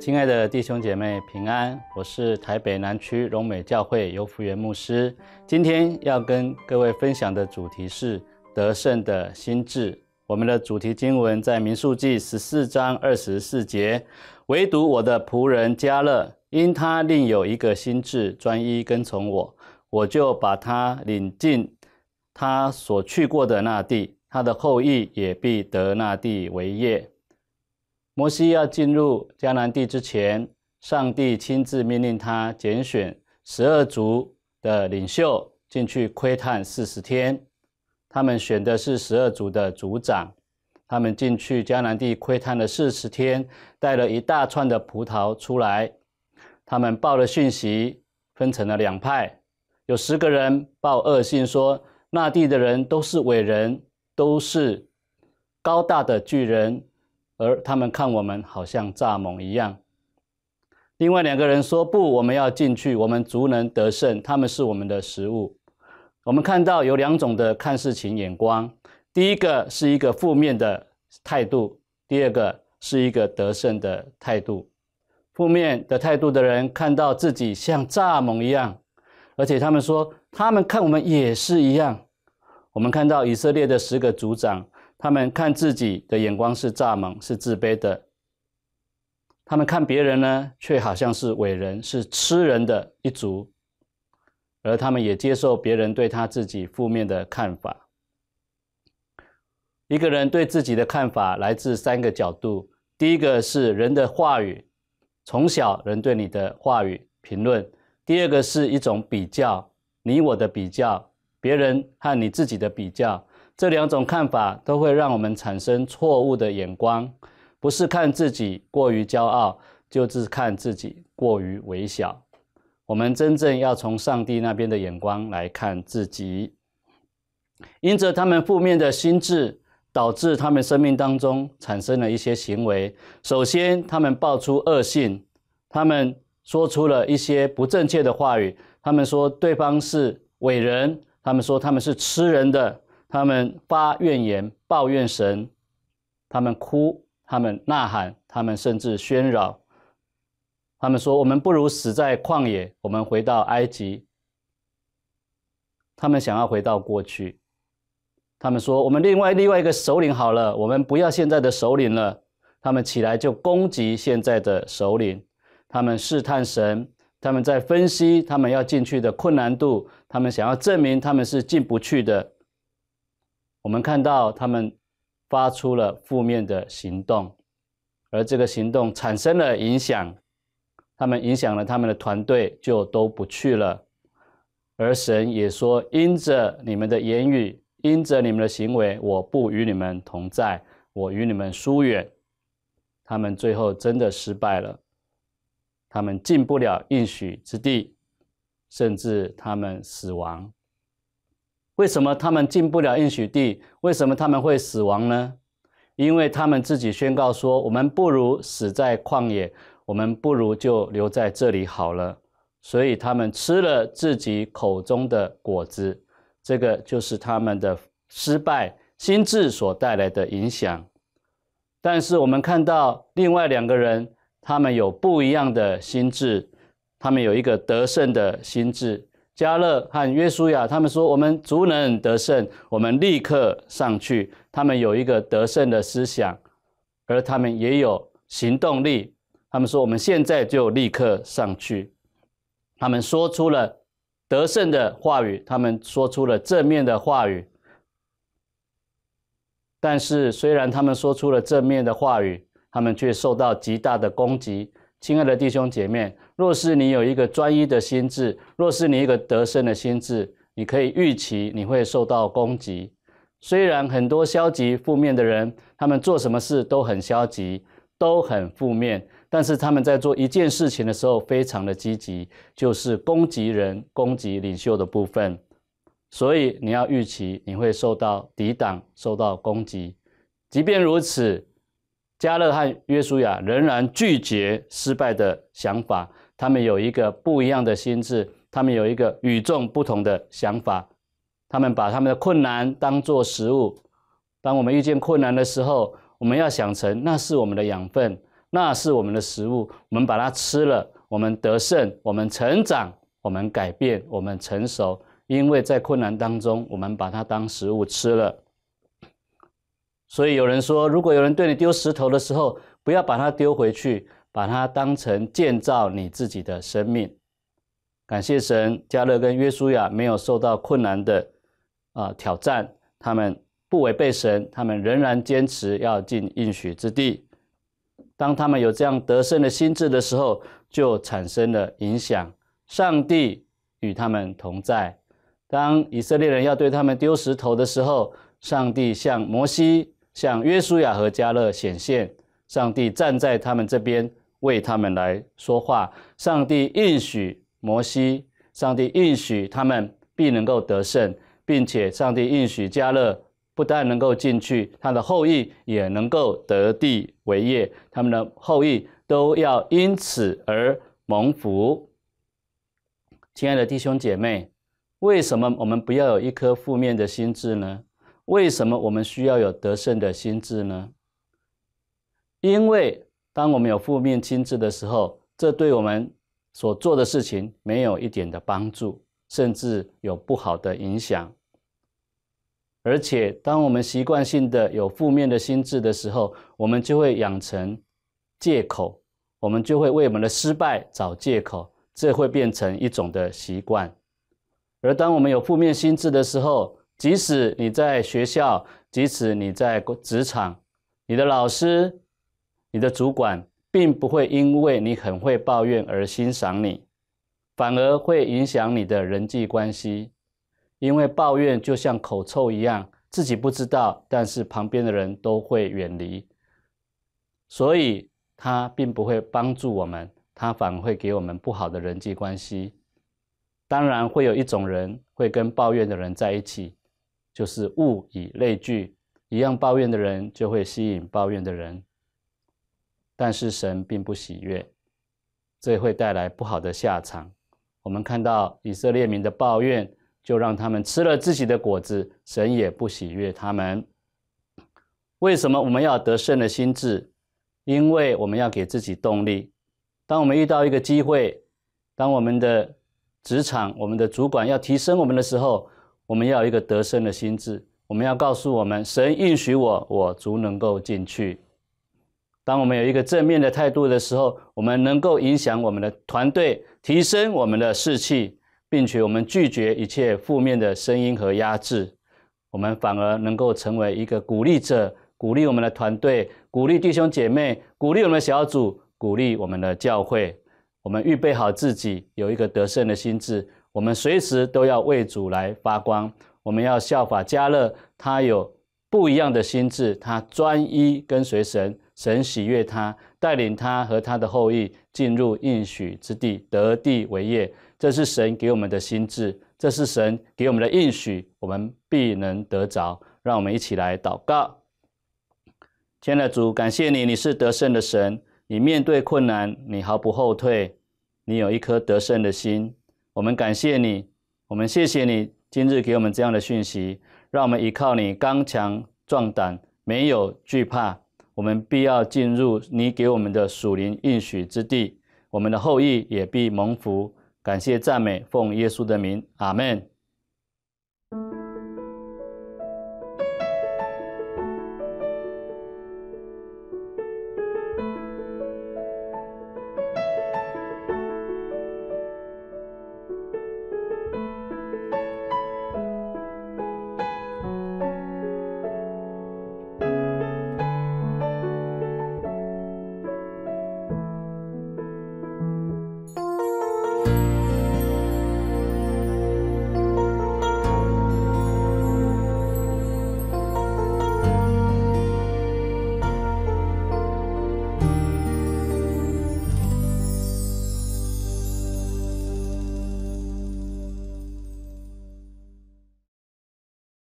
亲爱的弟兄姐妹，平安！我是台北南区荣美教会游福源牧师。今天要跟各位分享的主题是得胜的心智。我们的主题经文在民数记十四章二十四节：唯独我的仆人加勒，因他另有一个心智，专一跟从我，我就把他领进他所去过的那地，他的后裔也必得那地为业。摩西要进入迦南地之前，上帝亲自命令他拣选十二族的领袖进去窥探四十天。他们选的是十二族的族长，他们进去迦南地窥探了四十天，带了一大串的葡萄出来。他们报了讯息，分成了两派，有十个人报恶信说，那地的人都是伟人，都是高大的巨人。而他们看我们好像蚱蜢一样。另外两个人说：“不，我们要进去，我们足能得胜。他们是我们的食物。”我们看到有两种的看事情眼光：第一个是一个负面的态度，第二个是一个得胜的态度。负面的态度的人看到自己像蚱蜢一样，而且他们说他们看我们也是一样。我们看到以色列的十个族长。他们看自己的眼光是蚱蜢，是自卑的；他们看别人呢，却好像是伟人，是吃人的一族。而他们也接受别人对他自己负面的看法。一个人对自己的看法来自三个角度：第一个是人的话语，从小人对你的话语评论；第二个是一种比较，你我的比较，别人和你自己的比较。这两种看法都会让我们产生错误的眼光，不是看自己过于骄傲，就是看自己过于微小。我们真正要从上帝那边的眼光来看自己。因着他们负面的心智，导致他们生命当中产生了一些行为。首先，他们爆出恶性，他们说出了一些不正确的话语。他们说对方是伟人，他们说他们是吃人的。他们发怨言，抱怨神；他们哭，他们呐喊，他们甚至喧扰。他们说：“我们不如死在旷野，我们回到埃及。”他们想要回到过去。他们说：“我们另外另外一个首领好了，我们不要现在的首领了。”他们起来就攻击现在的首领。他们试探神，他们在分析他们要进去的困难度，他们想要证明他们是进不去的。我们看到他们发出了负面的行动，而这个行动产生了影响，他们影响了他们的团队，就都不去了。而神也说：“因着你们的言语，因着你们的行为，我不与你们同在，我与你们疏远。”他们最后真的失败了，他们进不了应许之地，甚至他们死亡。为什么他们进不了应许地？为什么他们会死亡呢？因为他们自己宣告说：“我们不如死在旷野，我们不如就留在这里好了。”所以他们吃了自己口中的果子，这个就是他们的失败心智所带来的影响。但是我们看到另外两个人，他们有不一样的心智，他们有一个得胜的心智。加勒和约书亚他们说：“我们足能得胜，我们立刻上去。”他们有一个得胜的思想，而他们也有行动力。他们说：“我们现在就立刻上去。”他们说出了得胜的话语，他们说出了正面的话语。但是，虽然他们说出了正面的话语，他们却受到极大的攻击。亲爱的弟兄姐妹，若是你有一个专一的心智，若是你一个得胜的心智，你可以预期你会受到攻击。虽然很多消极、负面的人，他们做什么事都很消极、都很负面，但是他们在做一件事情的时候非常的积极，就是攻击人、攻击领袖的部分。所以你要预期你会受到抵挡、受到攻击。即便如此。加勒和约书亚仍然拒绝失败的想法，他们有一个不一样的心智，他们有一个与众不同的想法，他们把他们的困难当作食物。当我们遇见困难的时候，我们要想成那是我们的养分，那是我们的食物，我们把它吃了，我们得胜，我们成长，我们改变，我们成熟。因为在困难当中，我们把它当食物吃了。所以有人说，如果有人对你丢石头的时候，不要把它丢回去，把它当成建造你自己的生命。感谢神，加勒跟约书亚没有受到困难的啊挑战，他们不违背神，他们仍然坚持要进应许之地。当他们有这样得胜的心智的时候，就产生了影响。上帝与他们同在。当以色列人要对他们丢石头的时候，上帝向摩西。向约书亚和加勒显现，上帝站在他们这边为他们来说话。上帝应许摩西，上帝应许他们必能够得胜，并且上帝应许加勒不但能够进去，他的后裔也能够得地为业，他们的后裔都要因此而蒙福。亲爱的弟兄姐妹，为什么我们不要有一颗负面的心智呢？为什么我们需要有得胜的心智呢？因为当我们有负面心智的时候，这对我们所做的事情没有一点的帮助，甚至有不好的影响。而且，当我们习惯性的有负面的心智的时候，我们就会养成借口，我们就会为我们的失败找借口，这会变成一种的习惯。而当我们有负面心智的时候，即使你在学校，即使你在职场，你的老师、你的主管，并不会因为你很会抱怨而欣赏你，反而会影响你的人际关系。因为抱怨就像口臭一样，自己不知道，但是旁边的人都会远离。所以，它并不会帮助我们，它反而会给我们不好的人际关系。当然，会有一种人会跟抱怨的人在一起。就是物以类聚，一样抱怨的人就会吸引抱怨的人。但是神并不喜悦，这会带来不好的下场。我们看到以色列民的抱怨，就让他们吃了自己的果子，神也不喜悦他们。为什么我们要得胜的心智？因为我们要给自己动力。当我们遇到一个机会，当我们的职场、我们的主管要提升我们的时候，我们要有一个得胜的心智。我们要告诉我们神应许我，我足能够进去。当我们有一个正面的态度的时候，我们能够影响我们的团队，提升我们的士气，并且我们拒绝一切负面的声音和压制。我们反而能够成为一个鼓励者，鼓励我们的团队，鼓励弟兄姐妹，鼓励我们的小组，鼓励我们的教会。我们预备好自己，有一个得胜的心智。我们随时都要为主来发光。我们要效法迦勒，他有不一样的心智，他专一跟随神，神喜悦他，带领他和他的后裔进入应许之地，得地为业。这是神给我们的心智，这是神给我们的应许，我们必能得着。让我们一起来祷告。天的主，感谢你，你是得胜的神，你面对困难，你毫不后退，你有一颗得胜的心。我们感谢你，我们谢谢你今日给我们这样的讯息，让我们依靠你，刚强壮胆，没有惧怕。我们必要进入你给我们的属灵应许之地，我们的后裔也必蒙福。感谢赞美，奉耶稣的名，阿门。